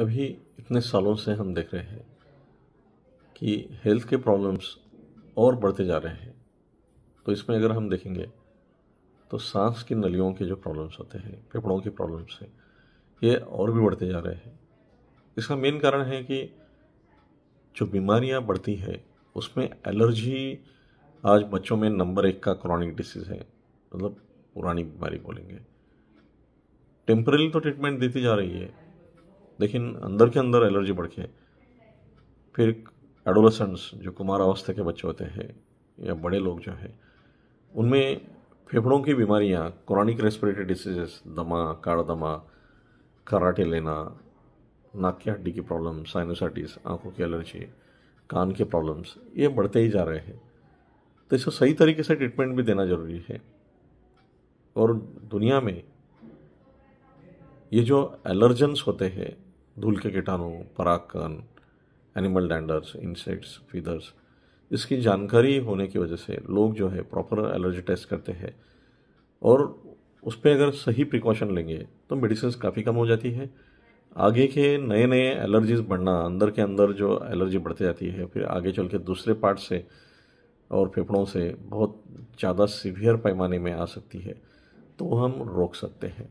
अभी इतने सालों से हम देख रहे हैं कि हेल्थ के प्रॉब्लम्स और बढ़ते जा रहे हैं तो इसमें अगर हम देखेंगे तो सांस की नलियों के जो प्रॉब्लम्स होते हैं फेफड़ों की प्रॉब्लम्स हैं ये और भी बढ़ते जा रहे हैं इसका मेन कारण है कि जो बीमारियां बढ़ती है उसमें एलर्जी आज बच्चों में नंबर एक का क्रॉनिक डिसीज़ है मतलब पुरानी बीमारी बोलेंगे टेम्प्रेरी तो ट्रीटमेंट देती जा रही है लेकिन अंदर के अंदर एलर्जी बढ़ के फिर एडोलसेंट्स जो कुमार अवस्था के बच्चे होते हैं या बड़े लोग जो हैं उनमें फेफड़ों की बीमारियाँ क्रॉनिक रेस्पिरेटरी डिसीजेस दमा काड़ दमा कराटे लेना नाक की हड्डी की प्रॉब्लम साइनोसाइटिस आंखों की एलर्जी कान के प्रॉब्लम्स ये बढ़ते ही जा रहे हैं तो इसको सही तरीके से ट्रीटमेंट भी देना ज़रूरी है और दुनिया में ये जो एलर्जेंस होते हैं धूल के कीटाणु परागकण एनिमल डैंडर्स इंसेक्ट्स फीदर्स इसकी जानकारी होने की वजह से लोग जो है प्रॉपर एलर्जी टेस्ट करते हैं और उस पर अगर सही प्रिकॉशन लेंगे तो मेडिसिन काफ़ी कम हो जाती है आगे के नए नए एलर्जीज बढ़ना अंदर के अंदर जो एलर्जी बढ़ती जाती है फिर आगे चल के दूसरे पार्ट से और फेफड़ों से बहुत ज़्यादा सीवियर पैमाने में आ सकती है तो हम रोक सकते हैं